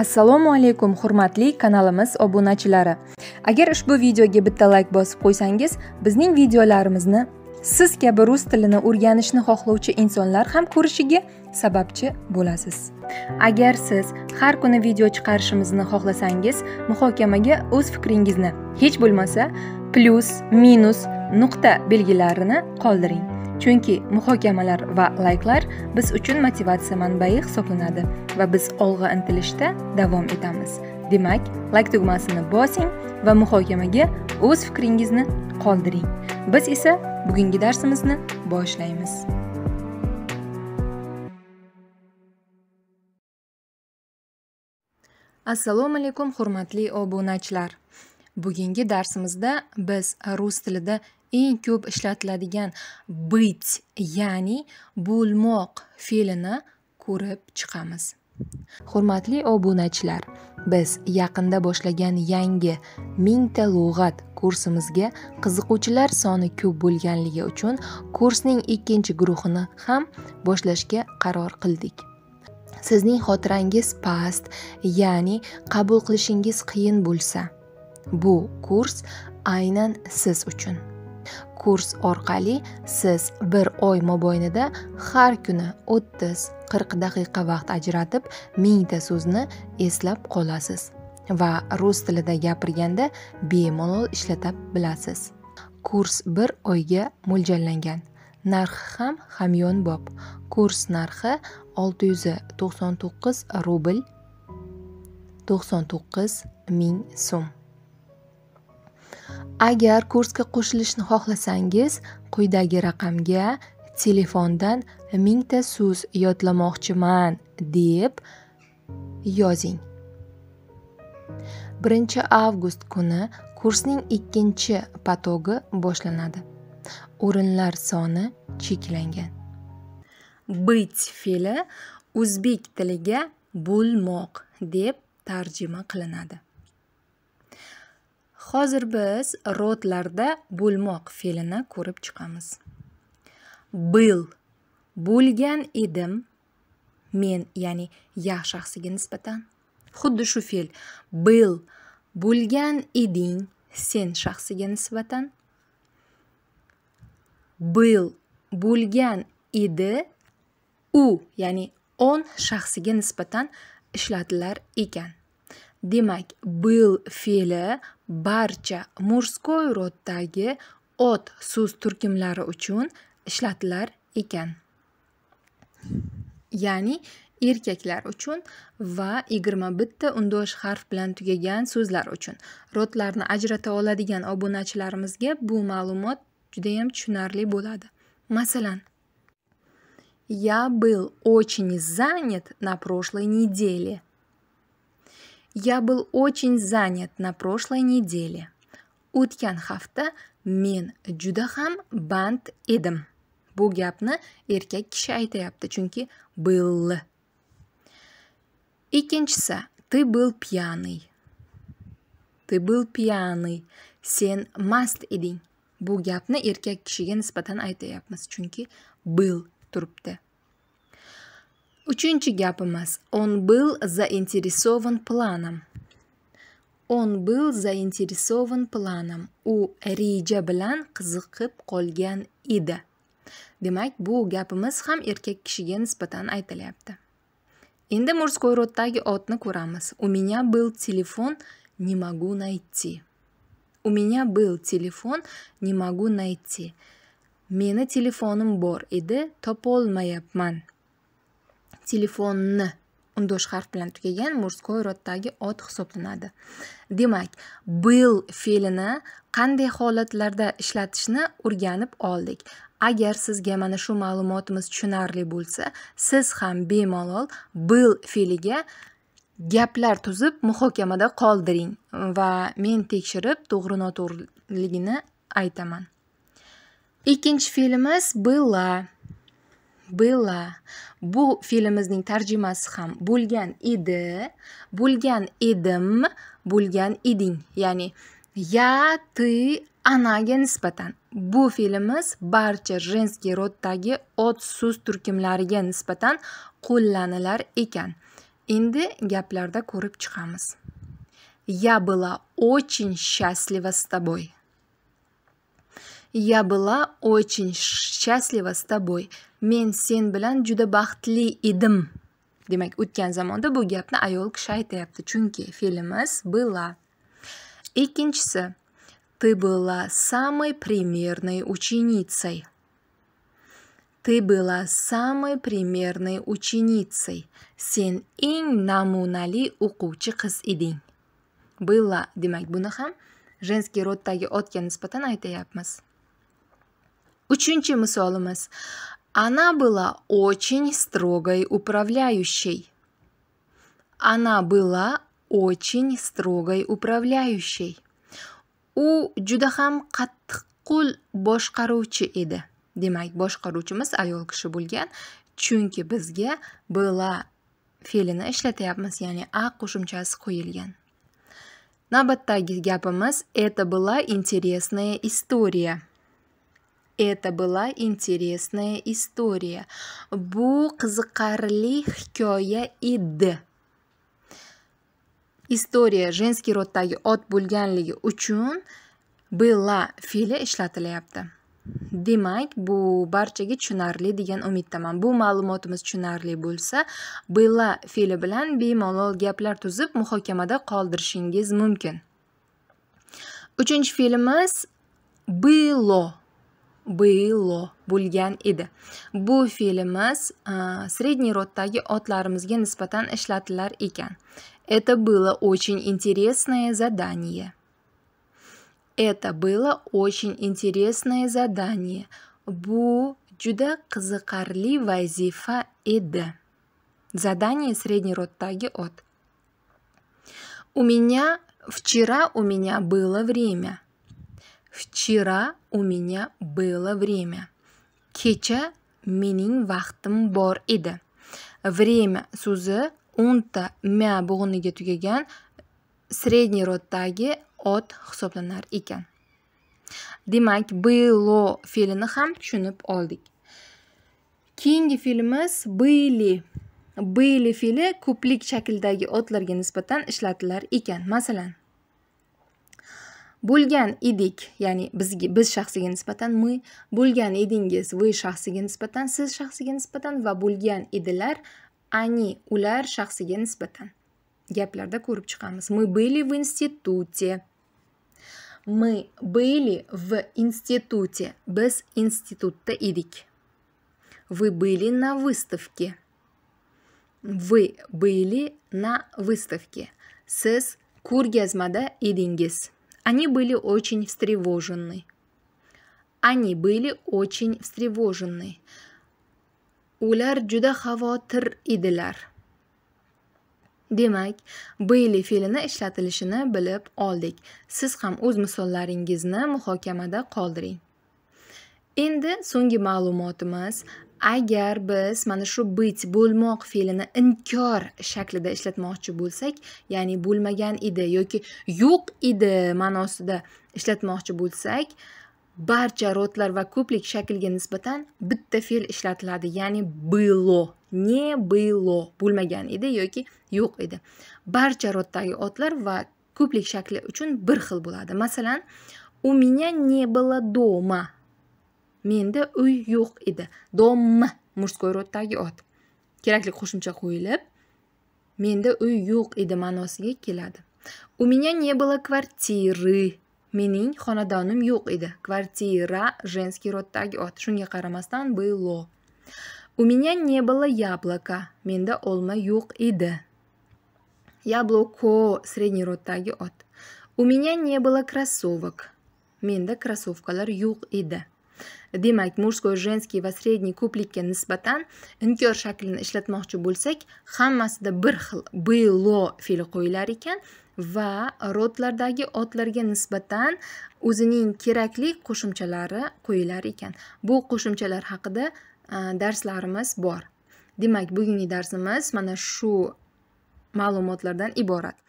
assalomu alaykum hurmatli kanalimiz obunachilari agar ushbu videoga bitta layk bosib qo'ysangiz bizning videolarimizni siz kabi rus tilini o'rganishni xohlovchi insonlar ham ko'rishiga sababchi bo'lasiz agar siz har kuni video chiqarishimizni xohlasangiz muhokamaga o'z fikringizni hech bo'lmasa plyus minus nuqta belgilarini qoldiring chunki muhokamalar va layklar biz uchun motivatsiya manbai hisoblanadi va biz olg'a intilishda davom etamiz demak layk tugmasini bosing va muhokamaga o'z fikringizni qoldiring biz esa bugungi darsimizni boshlaymiz assalomu alaykum hurmatli obunachilar bugungi darsimizda biz rus tilida eng ko'p ishlatiladigan быть ya'ni bo'lmoq fe'lini ko'rib chiqamiz hurmatli obunachilar biz yaqinda boshlagan yangi mingta lug'at kursimizga qiziquvchilar soni ko'p bo'lganligi uchun kursning ikkinchi guruhini ham boshlashga qaror qildik sizning xotirangiz past ya'ni qabul qilishingiz qiyin bo'lsa bu kurs aynan siz uchun kurs orqali siz bir oy mobaynida har kuni o'ttiz qirq daqiqa vaqt ajratib mingta so'zni eslab qolasiz va rus tilida gapirganda bemalol ishlata bilasiz kurs bir oyga mo'ljallangan narxi ham hamyonbop kurs narxi olti yuz to'qson to'qqiz rubl to'qson to'qqiz ming so'm agar kursga qo'shilishni xohlasangiz quyidagi raqamga telefondan mingta so'z yodlamoqchiman deb yozing 1 avgust kuni kursning ikkinchi patogi boshlanadi o'rinlar soni cheklangan быть fe'li o'zbek tiliga bo'lmoq deb tarjima qilinadi hozir biz rodlarda bo'lmoq fe'lini ko'rib chiqamiz был bo'lgan edim men ya'ni ya shaxsiga nisbatan xuddi shu fe'l был bo'lgan eding sen shaxsiga nisbatan был bo'lgan edi u ya'ni on shaxsiga nisbatan ishlatilar ekan demak был fe'li barcha murskoy roddagi ot so'z turkimlari uchun ishlatilar ekan ya'ni erkaklar uchun va yigirma bitta undosh harf bilan tugagan so'zlar uchun rodlarni ajrata oladigan obunachilarimizga bu ma'lumot judayam tushunarli bo'ladi masalan я был очень занят на прошлой неделе Я был очень занят на прошлой неделе. Утян хафта мен джудахам бант идем. Бу гяпна иркек киши айтаяпты, чунки был. Икенчиса, ты был пьяный. Ты был пьяный. Сен маст идин. Бу гяпна иркек кишиге нисбатан айтаяпмыз, чунки был турпты. uchinchi gapimiz он был заинтересован planom он был заинтересован planom u reja bilan qiziqib qolgan edi demak bu gapimiz ham erkak kishiga nisbatan aytilyapti endi мужской роттаги otni ko'ramiz у меня был телефон не могу найти у меня был телефон не могу найти meni telefonim bor edi topolmayapman telefonni undosh harf bilan tugagan мужской roddagi ot hisoblanadi demak был fe'lini qanday holatlarda ishlatishni o'rganib oldik agar sizga mana shu ma'lumotimiz tushunarli bo'lsa siz ham bemalol был fe'liga gaplar tuzib muhokamada qoldiring va men tekshirib to'g'ri noto'g'riligini aytaman ikkinchi fe'limiz была была bu fe'limizning tarjimasi ham bo'lgan edi bo'lgan edim bo'lgan eding ya'ni ya ты anaga nisbatan bu fe'limiz barcha женский roddagi ot so'z turkimlariga nisbatan qo'llanilar ekan endi gaplarda ko'rib chiqamiz я была очень счастлива с тобой я была очень счастлива с тобой men sen bilan juda baxtli edim demak o'tgan zamonda bu gapni ayol kishi aytyapti chunki fe'limiz была ikkinchisi ты была самой примерной ученицей ты была самой примерной ученицей sen eng namunali o'quvchi qiz eding была demak buni ham женский roddagi otga nisbatan aytyapmiz uchinchi misolimiz Она была очень строгой управляющей. Она была очень строгой управляющей. У Джудахам Каткул Бошкаручи Иде. Димайк Бошкаручи Мас Айолк Шибульген. Чунки Безге была Филина Эшлета Япмас Яни Акушум Час Хуильен. На Баттаги это была интересная история. Это была интересная история. Бу qiziqarli hikoya edi. История женский роддаги от bo'lganligi учун была fe'li ishlatilyapti. Demak, bu barchaga tushunarli degan umiddaman. Bu ma'lumotimiz tushunarli bo'lsa, была fe'li bilan bemalol gaplar tuzib muhokamada qoldirishingiz mumkin. Uchinchi fe'limiz было Было, bo'lgan edi. Bu фильмас средний roddagi otlarimizga nisbatan ishlatilar икен. Это было очень интересное задание. Это было очень интересное задание. Bu juda qiziqarli вазифа edi. Задание средний roddagi от. У меня вчера у меня было время. Вчера у меня было время. Кеча менин вахтым бор иди. Время сузы унта мя бугуныге тугеген средний роддаги от хсопланар икен. Димак, было филины хам чунып олдик. Кинги фильмыз были. Были фили куплик шакилдаги отларге нисбатан ишлатылар икен. Масалан, bo'lgan edik ya'ni bizga biz shaxsiga nisbatan мы bo'lgan edingiz вы shaxsiga nisbatan siz shaxsiga nisbatan va bo'lgan edilar они ular shaxsiga nisbatan gaplarda ko'rib chiqamiz мы были в институте мы были в институте biz institutda edik вы были на выставке вы были на выставке siz ko'rgazmada edingiz Они были очень встревожены. Они были очень встревожены. Улар juda xavotir идилар. Demak, были fe'lini ishlatilishini bilib oldik. Siz ham o'z misollaringizni muhokamada qoldiring. Endi so'nggi ma'lumotimiz agar biz mana shu быть bo'lmoq fe'lini inkor shaklida ishlatmoqchi bo'lsak ya'ni bo'lmagan edi yoki yo'q edi ma'nosida ishlatmoqchi bo'lsak barcha rodlar va ko'plik shakliga nisbatan bitta fe'l ishlatiladi ya'ni было не было bo'lmagan edi yoki yo'q edi barcha roddagi otlar va ko'plik shakli uchun bir xil bo'ladi masalan у меня не было дома menda uy yo'q edi domma мужской roddagi ot kerakli qo'shimcha qo'yilib menda uy yo'q edi ma'nosiga keladi у меня не было квартиры mening xonadonim yo'q edi kvartira женский roddagi ot shunga qaramasdan было у меня не было яблока menda olma yo'q edi яблоко средний roddagi ot у меня не было кроссовок menda krossovkalar yo'q edi demak мужской женский va средний ko'plikka nisbatan inkor shaklini ishlatmoqchi bo'lsak hammasida bir xil было fe'li qo'yilar ekan va rodlardagi otlarga nisbatan o'zining kerakli qo'shimchalari qo'yilar ekan bu qo'shimchalar haqida darslarimiz bor demak bugungi darsimiz mana shu ma'lumotlardan iborat